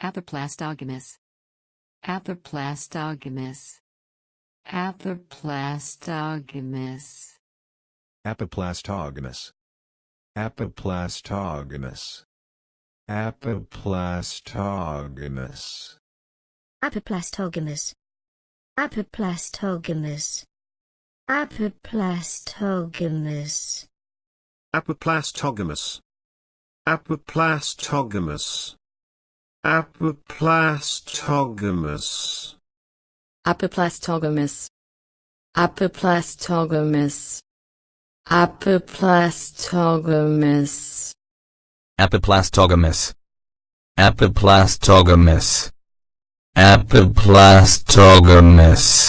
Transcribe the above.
Apoplastogamous. Apoplastogamous. Apoplastogamous. Apoplastogamous. Apoplastogamous. Apoplastogamous. Apoplastogamous. Apoplastogamous. Apoplastogamous. Apoplastogamous. Apoplastogamous. Apoplastogamous. Apoplastogamous. Apoplastogamous. Apoplastogamous. Apoplastogamous. Apoplastogamous. Apoplastogamous.